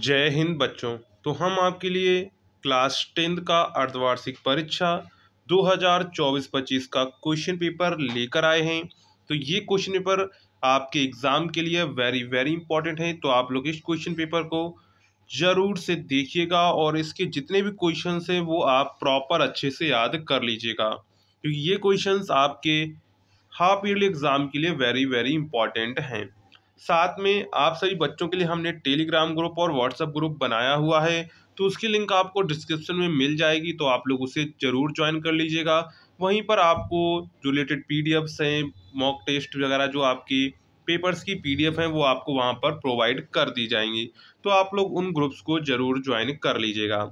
जय हिंद बच्चों तो हम आपके लिए क्लास टेंथ का अर्धवार्षिक परीक्षा 2024-25 का क्वेश्चन पेपर लेकर आए हैं तो ये क्वेश्चन पेपर आपके एग्ज़ाम के लिए वेरी वेरी इंपॉर्टेंट है तो आप लोग इस क्वेश्चन पेपर को ज़रूर से देखिएगा और इसके जितने भी क्वेश्चन हैं वो आप प्रॉपर अच्छे से याद कर लीजिएगा क्योंकि तो ये क्वेश्चन आपके हाफ ईयरली एग्ज़ाम के लिए वेरी वेरी इंपॉर्टेंट हैं साथ में आप सभी बच्चों के लिए हमने टेलीग्राम ग्रुप और व्हाट्सएप ग्रुप बनाया हुआ है तो उसकी लिंक आपको डिस्क्रिप्शन में मिल जाएगी तो आप लोग उसे ज़रूर ज्वाइन कर लीजिएगा वहीं पर आपको जो रिलेटेड पी हैं मॉक टेस्ट वगैरह जो आपकी पेपर्स की एफ़ हैं वो आपको वहाँ पर प्रोवाइड कर दी जाएंगी तो आप लोग उन ग्रुप्स को ज़रूर ज्वाइन कर लीजिएगा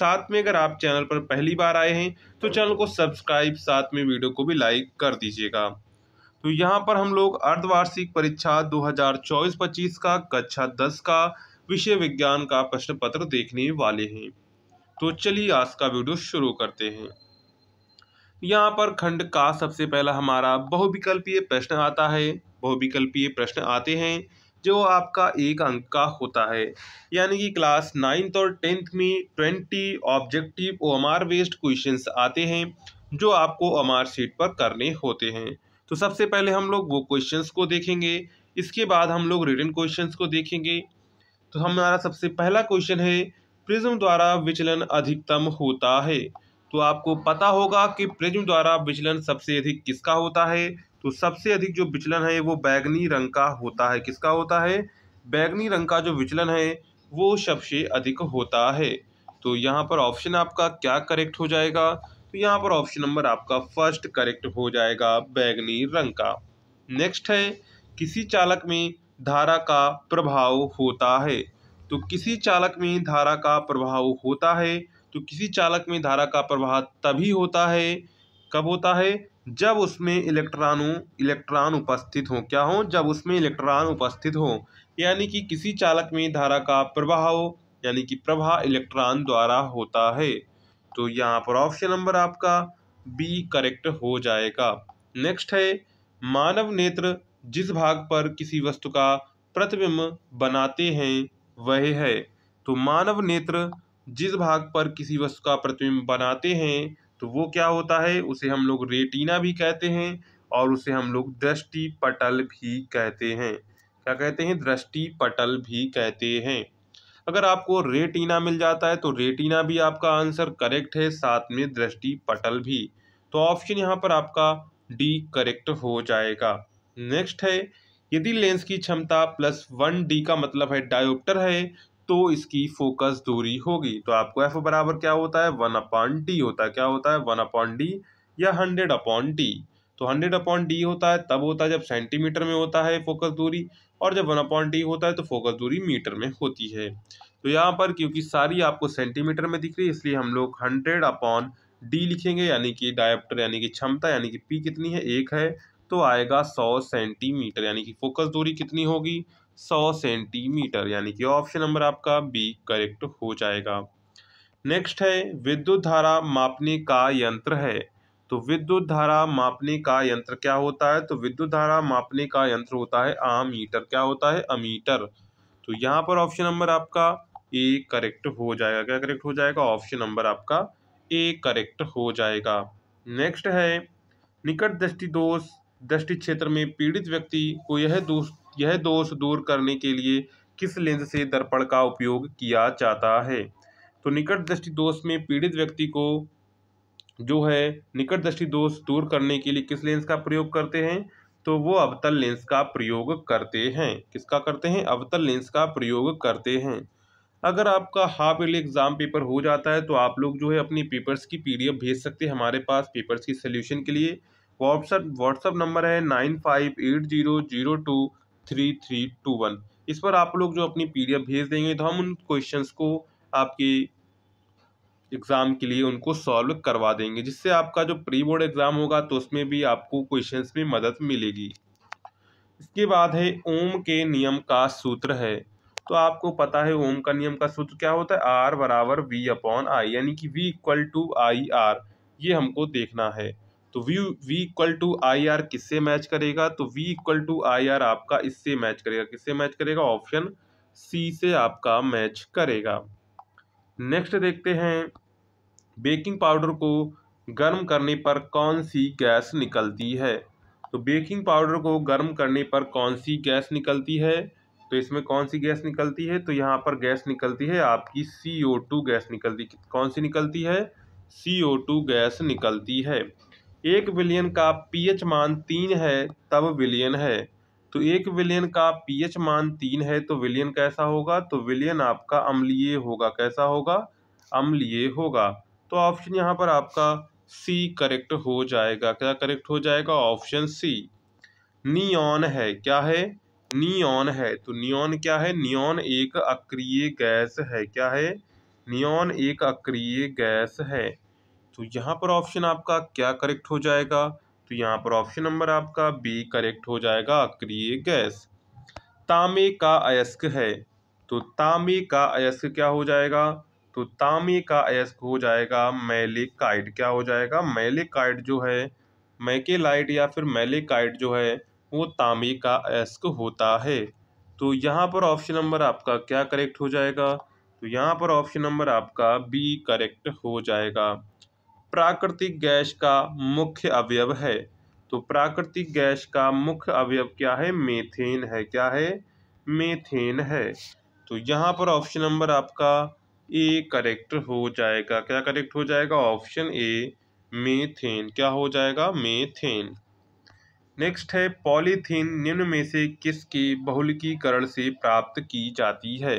साथ में अगर आप चैनल पर पहली बार आए हैं तो चैनल को सब्सक्राइब साथ में वीडियो को भी लाइक कर दीजिएगा तो यहाँ पर हम लोग अर्धवार्षिक परीक्षा 2024-25 का कक्षा 10 का विषय विज्ञान का प्रश्न पत्र देखने वाले हैं तो चलिए आज का वीडियो शुरू करते हैं यहाँ पर खंड का सबसे पहला हमारा बहुविकल्पीय प्रश्न आता है बहुविकल्पीय प्रश्न आते हैं जो आपका एक अंक का होता है यानी कि क्लास नाइन्थ और टेंथ में twenty objective O M R based question आते हैं जो आपको एम आर सीट पर करने होते हैं तो सबसे पहले हम लोग वो क्वेश्चंस को देखेंगे इसके बाद हम लोग रिटर्न क्वेश्चंस को देखेंगे तो हमारा सबसे पहला क्वेश्चन है प्रिज्म द्वारा विचलन अधिकतम होता है तो आपको पता होगा कि प्रिज्म द्वारा विचलन सबसे अधिक किसका होता है तो सबसे अधिक जो विचलन है वो बैगनी रंग का होता है किसका होता है बैगनी रंग का जो विचलन है वो सबसे अधिक होता है तो यहाँ पर ऑप्शन आपका क्या करेक्ट हो जाएगा यहाँ पर ऑप्शन नंबर आपका फर्स्ट करेक्ट हो जाएगा बैगनी रंग का नेक्स्ट है किसी चालक में धारा का प्रभाव होता है तो किसी चालक में धारा का प्रभाव होता है तो किसी चालक में धारा का प्रवाह तभी होता है कब होता है जब उसमें इलेक्ट्रॉनों इलेक्ट्रॉन उपस्थित हो क्या हो जब उसमें इलेक्ट्रॉन उपस्थित हो यानी कि किसी चालक में धारा का प्रभाव यानी कि प्रवाह इलेक्ट्रॉन द्वारा होता है तो यहाँ पर ऑप्शन नंबर आपका बी करेक्ट हो जाएगा नेक्स्ट है मानव नेत्र जिस भाग पर किसी वस्तु का प्रतिबिंब बनाते हैं वह है तो मानव नेत्र जिस भाग पर किसी वस्तु का प्रतिबिंब बनाते हैं तो वो क्या होता है उसे हम लोग रेटिना भी कहते हैं और उसे हम लोग दृष्टि पटल भी कहते हैं क्या कहते हैं दृष्टि पटल भी कहते हैं अगर आपको रेटिना मिल जाता है तो रेटिना भी आपका आंसर करेक्ट है साथ में दृष्टि पटल भी तो ऑप्शन यहाँ पर आपका डी करेक्ट हो जाएगा नेक्स्ट है यदि लेंस की क्षमता प्लस वन डी का मतलब है डायोप्टर है तो इसकी फोकस दूरी होगी तो आपको एफ बराबर क्या होता है वन अपॉन टी होता है क्या होता है वन अपॉन डी या हंड्रेड अपॉन टी तो हंड्रेड अपॉन डी होता है तब होता है जब सेंटीमीटर में होता है फोकस दूरी और जब वन अपॉन डी होता है तो फोकस दूरी मीटर में होती है तो यहाँ पर क्योंकि सारी आपको सेंटीमीटर में दिख रही है इसलिए हम लोग हंड्रेड अपॉन डी लिखेंगे यानी कि डायप्टर यानी कि क्षमता यानी कि पी कितनी है एक है तो आएगा सौ सेंटीमीटर यानी कि फोकस दूरी कितनी होगी सौ सेंटीमीटर यानी कि ऑप्शन नंबर आपका बी करेक्ट हो जाएगा नेक्स्ट है विद्युत धारा मापने का यंत्र है तो विद्युत धारा मापने का यंत्र क्या होता है तो विद्युत धारा मापने का यंत्र होता है आमीटर क्या होता है अमीटर तो यहाँ पर ऑप्शन नंबर आपका ए करेक्ट हो जाएगा क्या करेक्ट हो जाएगा ऑप्शन नंबर आपका ए करेक्ट हो जाएगा नेक्स्ट है निकट दृष्टि दोष दृष्टि क्षेत्र में पीड़ित व्यक्ति को यह दोष यह दोष दूर करने के लिए किस लेंस से दर्पण का उपयोग किया जाता है तो निकट दृष्टि दोष में पीड़ित व्यक्ति को जो है निकट दृष्टि दोष दूर करने के लिए किस लेंस का प्रयोग करते हैं तो वो अवतल लेंस का प्रयोग करते हैं किसका करते हैं अवतल लेंस का प्रयोग करते हैं अगर आपका हाफ ईयरली एग्ज़ाम पेपर हो जाता है तो आप लोग जो है अपनी पेपर्स की पीडीएफ भेज सकते हैं हमारे पास पेपर्स की सोल्यूशन के लिए व्हाट्सअप व्हाट्सअप नंबर है nine five eight zero zero two three three two one इस पर आप लोग जो अपनी पीडीएफ भेज देंगे तो हम उन क्वेश्चंस को आपकी एग्ज़ाम के लिए उनको सॉल्व करवा देंगे जिससे आपका जो प्री बोर्ड एग्ज़ाम होगा तो उसमें भी आपको क्वेश्चंस में मदद मिलेगी इसके बाद है ओम के नियम का सूत्र है तो आपको पता है ओम का नियम का सूत्र क्या होता है आर बराबर वी अपॉन आई यानी कि V equal to I R ये हमको देखना है तो V V equal to I R किससे मैच करेगा तो V equal to I R आपका इससे मैच करेगा किससे मैच करेगा ऑप्शन सी से आपका मैच करेगा नेक्स्ट देखते हैं बेकिंग पाउडर को गर्म करने पर कौन सी गैस निकलती है तो बेकिंग पाउडर को गर्म करने पर कौन सी गैस निकलती है तो इसमें कौन सी गैस निकलती है तो यहाँ पर गैस निकलती है आपकी सी ओ टू गैस निकलती कौन सी निकलती है सी ओ टू गैस निकलती है एक विलियन का पीएच मान तीन है तब विलियन है तो एक विलयन का पीएच मान तीन है तो विलयन कैसा होगा तो विलयन आपका अम्लीय होगा कैसा होगा अम्लीय होगा तो ऑप्शन यहाँ पर आपका सी करेक्ट हो जाएगा क्या करेक्ट हो जाएगा ऑप्शन सी नियॉन है क्या है नियॉन है तो नियॉन क्या है नियॉन एक अक्रिय गैस है क्या है नियॉन एक अक्रिय गैस है तो यहाँ पर ऑप्शन आपका क्या करेक्ट हो जाएगा तो यहाँ पर ऑप्शन नंबर आपका बी करेक्ट हो जाएगा अक्रिय गैस तांबे का अयस्क है तो तांबे का अयस्क क्या हो जाएगा तो तांबे का अयस्क हो जाएगा मैलिकाइड क्या हो जाएगा मैलिकाइट जो है मैकेलाइट या फिर मैलिकाइट जो है वो तांबे का अयस्क होता है तो यहाँ पर ऑप्शन नंबर आपका क्या करेक्ट हो जाएगा तो यहाँ पर ऑप्शन नंबर आपका बी करेक्ट हो जाएगा प्राकृतिक गैस का मुख्य अवयव है तो प्राकृतिक गैस का मुख्य अवयव क्या है मेथेन है क्या है मेथेन है तो यहाँ पर ऑप्शन नंबर आपका ए करेक्ट हो जाएगा क्या करेक्ट हो जाएगा ऑप्शन ए मेथेन क्या हो जाएगा मेथेन नेक्स्ट है पॉलीथीन निम्न में से किसके बहुलकीकरण से प्राप्त की जाती है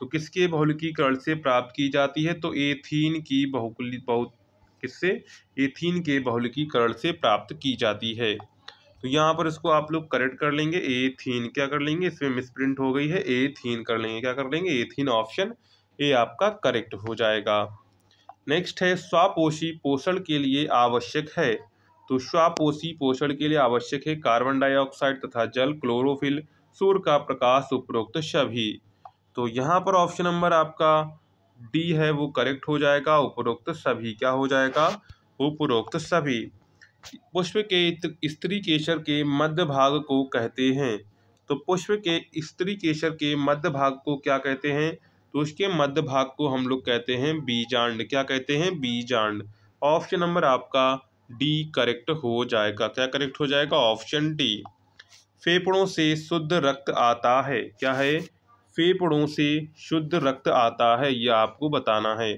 तो किसके बहुलकीकरण से प्राप्त की जाती है तो एथीन की बहुकली बहुत किससे एथीन के बहुलकीकरण से प्राप्त की जाती है तो यहाँ पर इसको आप लोग करेक्ट कर लेंगे एथीन क्या कर लेंगे इसमें मिसप्रिंट हो गई है एथीन कर लेंगे क्या कर लेंगे एथीन ऑप्शन ए आपका करेक्ट हो जाएगा नेक्स्ट है स्वापोषी पोषण के लिए आवश्यक है तो स्वापोषी पोषण के लिए आवश्यक है कार्बन डाइऑक्साइड तथा जल क्लोरोफिल सूर्य का प्रकाश उपरोक्त सभी तो यहाँ पर ऑप्शन नंबर आपका डी है वो करेक्ट हो जाएगा उपरोक्त सभी क्या हो जाएगा उपरोक्त सभी पुष्प के स्त्री केसर के मध्य भाग को कहते हैं तो पुष्प के स्त्री केसर के मध्य भाग को क्या कहते हैं तो उसके मध्य भाग को हम लोग कहते हैं बीजांड क्या कहते हैं बीजांड ऑप्शन नंबर आपका डी करेक्ट हो जाएगा क्या करेक्ट हो जाएगा ऑप्शन डी फेफड़ों से शुद्ध रक्त आता है क्या है फेफड़ों से शुद्ध रक्त आता है यह आपको बताना है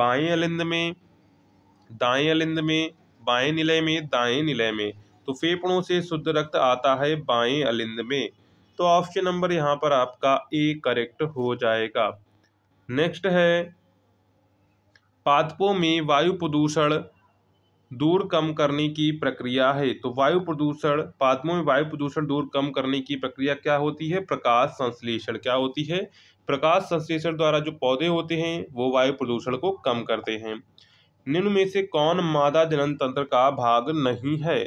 बाएं अलिंद में दाएं अलिंद में बाएं निलय में दाएं निलय में तो फेफड़ों से शुद्ध रक्त आता है बाएं अलिंद में तो ऑप्शन नंबर यहाँ पर आपका ए करेक्ट हो जाएगा नेक्स्ट है पादपों में वायु प्रदूषण दूर कम करने की प्रक्रिया है तो वायु प्रदूषण पादपों में वायु प्रदूषण दूर कम करने की प्रक्रिया क्या होती है प्रकाश संश्लेषण क्या होती है प्रकाश संश्लेषण द्वारा जो पौधे होते हैं वो वायु प्रदूषण को कम करते हैं निम्न में से कौन मादा जनन तंत्र का भाग नहीं है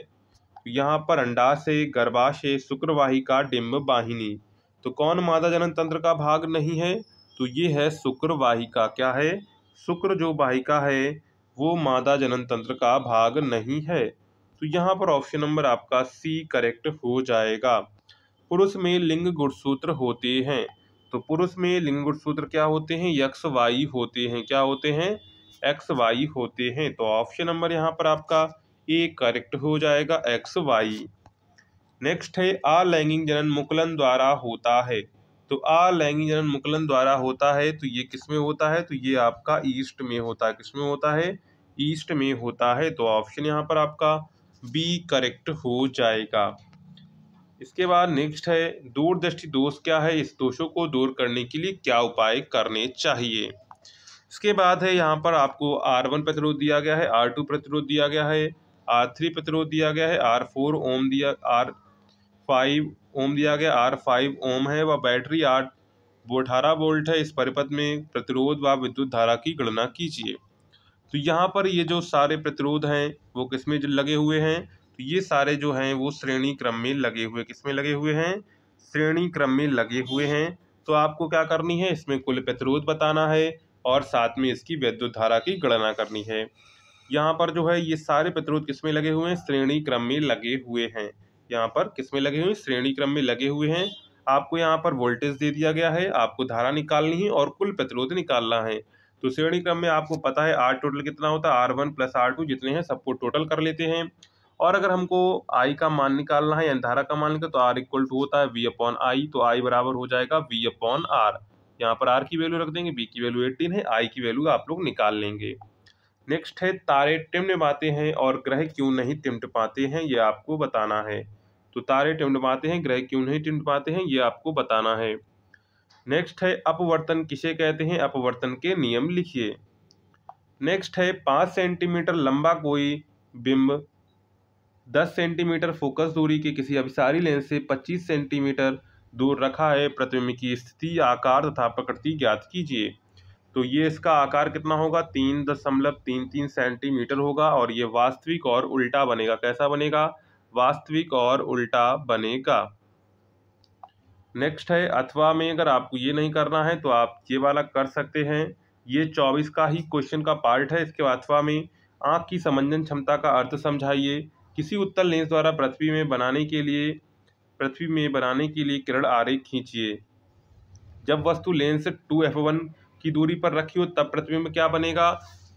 यहाँ पर अंडाशय गर्भाशय शुक्रवाहिका डिम्ब वाहिनी तो कौन मादा जनन तंत्र का भाग नहीं है तो ये है शुक्रवाहिका क्या है शुक्र जो वाहिका है वो मादा जनन तंत्र का भाग नहीं है तो यहाँ पर ऑप्शन नंबर आपका सी करेक्ट हो जाएगा पुरुष में लिंग गुणसूत्र होते हैं तो पुरुष में लिंग गुणसूत्र क्या होते हैं यक्स वाई होते हैं क्या होते हैं एक्स वाई होते हैं तो ऑप्शन नंबर यहाँ पर आपका ए करेक्ट हो जाएगा एक्स वाई नेक्स्ट है अलैंगिक जनन मुकलन द्वारा होता है तो अलैंगिक जनन मुकलन द्वारा होता है तो ये किस में होता है तो ये आपका ईस्ट में होता है किस में होता है ईस्ट में होता है तो ऑप्शन यहाँ पर आपका बी करेक्ट हो जाएगा इसके बाद नेक्स्ट है दूरदृष्टि दोष क्या है इस दोषों को दूर करने के लिए क्या उपाय करने चाहिए इसके बाद है यहाँ पर आपको आर वन प्रतिरोध दिया गया है आर टू प्रतिरोध दिया गया है आर थ्री प्रतिरोध दिया गया है आर फोर ओम दिया आर फाइव ओम दिया गया आर फाइव ओम है व बैटरी आठ वो अठारह वोल्ट है इस परिपथ में प्रतिरोध व विद्युत धारा की गणना कीजिए तो यहाँ पर ये जो सारे प्रतिरोध हैं वो किसमें लगे हुए हैं तो ये सारे जो हैं वो श्रेणी क्रम में लगे हुए किसमें लगे हुए हैं श्रेणी क्रम में लगे हुए हैं तो आपको क्या करनी है इसमें कुल प्रतिरोध बताना है और साथ में इसकी वैद्युत धारा की गणना करनी है यहाँ पर जो है ये सारे प्रतिरोध किसमें लगे हुए हैं श्रेणी क्रम में लगे हुए हैं यहाँ पर किसमें लगे हुए हैं श्रेणी क्रम में लगे हुए हैं आपको यहाँ पर वोल्टेज दे दिया गया है आपको धारा निकालनी है और कुल प्रतिरोध निकालना है तो श्रेणी क्रम में आपको पता है आर टोटल कितना होता है R one plus R two जितने हैं सबको टोटल कर लेते हैं और अगर हमको आई का मान निकालना है या धारा का मान निकाल तो आर इक्वल टू होता है वी अपॉन आई तो आई बराबर हो जाएगा वी अपॉन आर यहाँ पर आर की वैल्यू रख देंगे बी की वैल्यू एट्टीन है आई की वैल्यू आप लोग निकाल लेंगे नेक्स्ट है तारे टिमटिमाते हैं और ग्रह क्यों नहीं पाते हैं ये आपको बताना है तो तारे पाते हैं ग्रह क्यों नहीं पाते हैं ये आपको बताना है नेक्स्ट है अपवर्तन किसे कहते हैं अपवर्तन के नियम लिखिए नेक्स्ट है पाँच सेंटीमीटर लंबा कोई बिंब दस सेंटीमीटर फोकस दूरी के किसी अभिसारी लेंस से पच्चीस सेंटीमीटर दूर रखा है प्रतिबिंब की स्थिति आकार तथा प्रकृति ज्ञात कीजिए तो ये इसका आकार कितना होगा तीन दशमलव तीन तीन सेंटीमीटर होगा और ये वास्तविक और उल्टा बनेगा कैसा बनेगा वास्तविक और उल्टा बनेगा नेक्स्ट है अथवा में अगर आपको ये नहीं करना है तो आप ये वाला कर सकते हैं ये चौबीस का ही क्वेश्चन का पार्ट है इसके अथवा में आँख की समंजन क्षमता का अर्थ समझाइए किसी उत्तर लेंस द्वारा पृथ्वी में बनाने के लिए पृथ्वी में बनाने के लिए किरण आरेख खींचिए जब वस्तु लेंस टू एफ वन की दूरी पर रखी हो तब प्रतिबिंब क्या बनेगा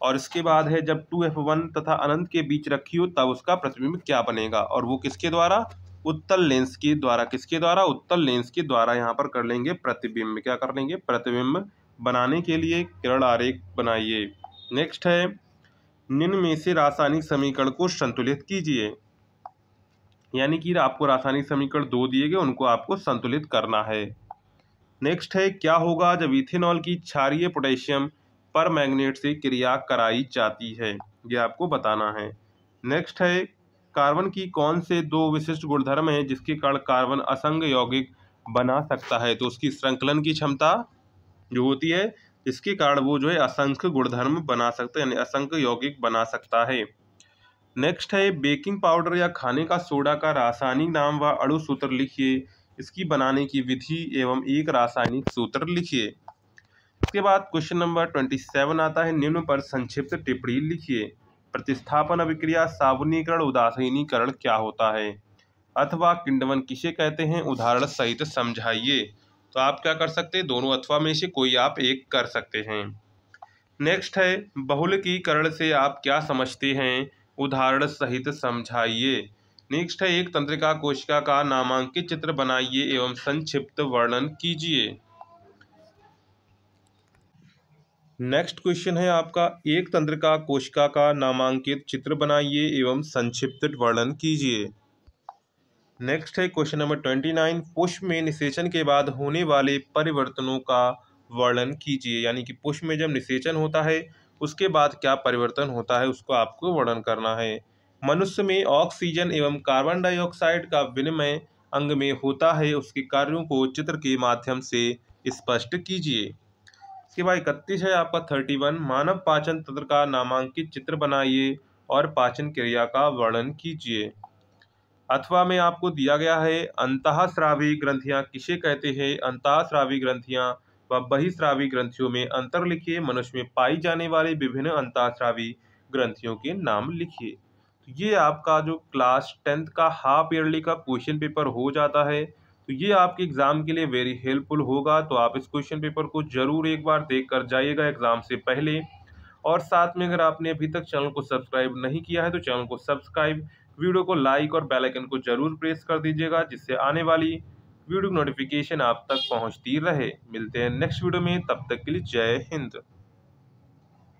और इसके बाद है जब टू एफ वन तथा अनंत के बीच रखी हो तब उसका प्रतिबिंब क्या बनेगा और वो किसके द्वारा उत्तल लेंस के द्वारा किसके द्वारा उत्तल लेंस के द्वारा यहाँ पर कर लेंगे प्रतिबिंब क्या कर लेंगे प्रतिबिंब बनाने के लिए किरण आरेख बनाइए नेक्स्ट है निम्न में से रासायनिक समीकरण को संतुलित कीजिए यानी कि आपको रासायनिक समीकरण दो दिए गए उनको आपको संतुलित करना है नेक्स्ट है क्या होगा जब इथेनॉल की क्षारिय पोटेशियम पर मैग्नेट से क्रिया कराई जाती है ये आपको बताना है नेक्स्ट है कार्बन की कौन से दो विशिष्ट गुणधर्म हैं जिसके कारण कार्बन असंग यौगिक बना सकता है तो उसकी श्रृंखलन की क्षमता जो होती है इसके कारण वो जो है असंख्य गुणधर्म बना सकते हैं यानी असंख्य यौगिक बना सकता है नेक्स्ट है बेकिंग पाउडर या खाने का सोडा का रासायनिक नाम व अड़ु सूत्र लिखिए इसकी बनाने की विधि एवं एक रासायनिक सूत्र लिखिए इसके बाद क्वेश्चन नंबर ट्वेंटी सेवन आता है निम्न पर संक्षिप्त टिप्पणी लिखिए प्रतिस्थापन अभिक्रिया साबुनीकरण उदासीनीकरण क्या होता है अथवा किंडवन किसे कहते हैं उदाहरण सहित समझाइए तो आप क्या कर सकते हैं दोनों अथवा में से कोई आप एक कर सकते हैं नेक्स्ट है बहुलकीकरण से आप क्या समझते हैं उदाहरण सहित समझाइए नेक्स्ट है एक तंत्रिका कोशिका का नामांकित चित्र बनाइए एवं संक्षिप्त वर्णन कीजिए नेक्स्ट क्वेश्चन है आपका एक तंत्रिका कोशिका का नामांकित चित्र बनाइए एवं संक्षिप्त वर्णन कीजिए नेक्स्ट है क्वेश्चन नंबर ट्वेंटी नाइन पुष्प में निषेचन के बाद होने वाले परिवर्तनों का वर्णन कीजिए यानी कि पुष्प में जब निषेचन होता है उसके बाद क्या परिवर्तन होता है उसको आपको वर्णन करना है मनुष्य में ऑक्सीजन एवं कार्बन डाइऑक्साइड का विनिमय अंग में होता है उसके कार्यों को चित्र के माध्यम से स्पष्ट कीजिए इसके बाद इकतीस है आपका थर्टी वन मानव पाचन तंत्र का नामांकित चित्र बनाइए और पाचन क्रिया का वर्णन कीजिए अथवा में आपको दिया गया है अंतःस्रावी ग्रंथियां किसे कहते हैं अंतःस्रावी ग्रंथियां व बहिस्रावी ग्रंथियों में अंतर लिखिए मनुष्य में पाई जाने वाली विभिन्न अंतःस्रावी ग्रंथियों के नाम लिखिए तो ये आपका जो क्लास टेंथ का हाफ ईयरली का क्वेश्चन पेपर हो जाता है तो ये आपके एग्ज़ाम के लिए वेरी हेल्पफुल होगा तो आप इस क्वेश्चन पेपर को ज़रूर एक बार देख कर जाइएगा एग्ज़ाम से पहले और साथ में अगर आपने अभी तक चैनल को सब्सक्राइब नहीं किया है तो चैनल को सब्सक्राइब वीडियो को लाइक और बेल आइकन को ज़रूर प्रेस कर दीजिएगा जिससे आने वाली वीडियो नोटिफिकेशन आप तक पहुंचती रहे मिलते हैं नेक्स्ट वीडियो में तब तक के लिए जय हिंद